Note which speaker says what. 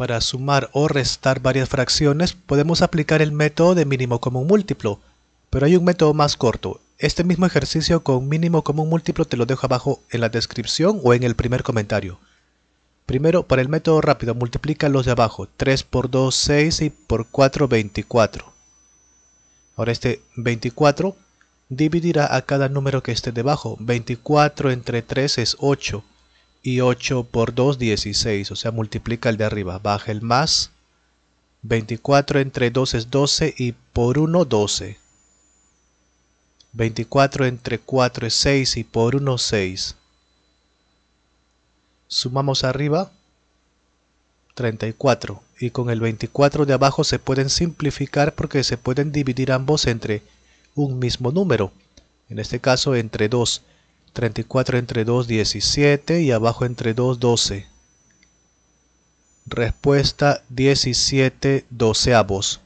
Speaker 1: Para sumar o restar varias fracciones podemos aplicar el método de mínimo común múltiplo, pero hay un método más corto. Este mismo ejercicio con mínimo común múltiplo te lo dejo abajo en la descripción o en el primer comentario. Primero, para el método rápido, multiplica los de abajo, 3 por 2, 6 y por 4, 24. Ahora este 24 dividirá a cada número que esté debajo, 24 entre 3 es 8, y 8 por 2, 16, o sea, multiplica el de arriba, baja el más, 24 entre 2 es 12 y por 1, 12. 24 entre 4 es 6 y por 1, 6. Sumamos arriba, 34. Y con el 24 de abajo se pueden simplificar porque se pueden dividir ambos entre un mismo número. En este caso entre 2. 34 entre 2, 17 y abajo entre 2, 12. Respuesta 17 doceavos.